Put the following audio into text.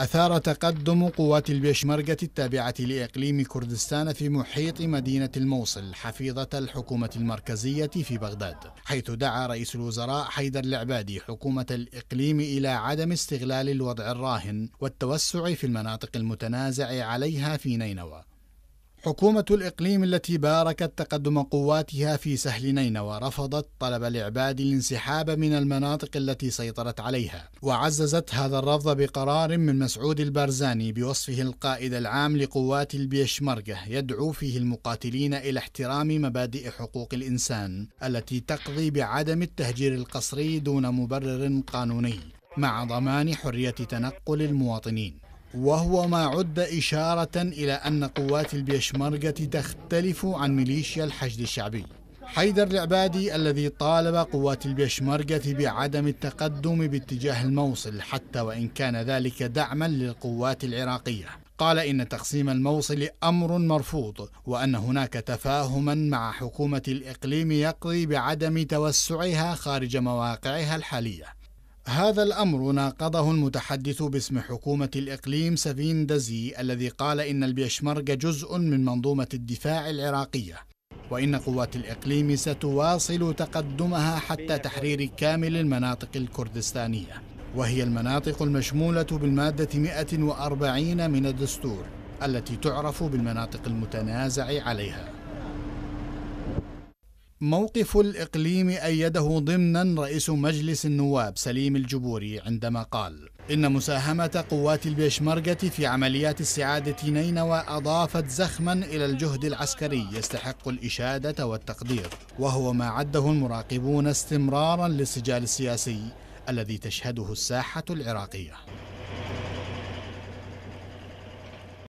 أثار تقدم قوات البيشمركة التابعة لإقليم كردستان في محيط مدينة الموصل حفيظة الحكومة المركزية في بغداد حيث دعا رئيس الوزراء حيدر العبادي حكومة الإقليم إلى عدم استغلال الوضع الراهن والتوسع في المناطق المتنازع عليها في نينوى حكومة الإقليم التي باركت تقدم قواتها في سهل نينوى رفضت طلب العباد الانسحاب من المناطق التي سيطرت عليها وعززت هذا الرفض بقرار من مسعود البارزاني بوصفه القائد العام لقوات البيشمركة يدعو فيه المقاتلين إلى احترام مبادئ حقوق الإنسان التي تقضي بعدم التهجير القسري دون مبرر قانوني مع ضمان حرية تنقل المواطنين وهو ما عد إشارة إلى أن قوات البيشمركة تختلف عن ميليشيا الحشد الشعبي حيدر العبادي الذي طالب قوات البيشمركة بعدم التقدم باتجاه الموصل حتى وإن كان ذلك دعما للقوات العراقية قال إن تقسيم الموصل أمر مرفوض وأن هناك تفاهما مع حكومة الإقليم يقضي بعدم توسعها خارج مواقعها الحالية هذا الأمر ناقضه المتحدث باسم حكومة الإقليم سفين دزي الذي قال إن البيشمرك جزء من منظومة الدفاع العراقية وإن قوات الإقليم ستواصل تقدمها حتى تحرير كامل المناطق الكردستانية وهي المناطق المشمولة بالمادة 140 من الدستور التي تعرف بالمناطق المتنازع عليها موقف الإقليم أيده ضمنا رئيس مجلس النواب سليم الجبوري عندما قال إن مساهمة قوات البيشمركة في عمليات استعادة نينوى أضافت زخما إلى الجهد العسكري يستحق الإشادة والتقدير وهو ما عده المراقبون استمرارا للسجال السياسي الذي تشهده الساحة العراقية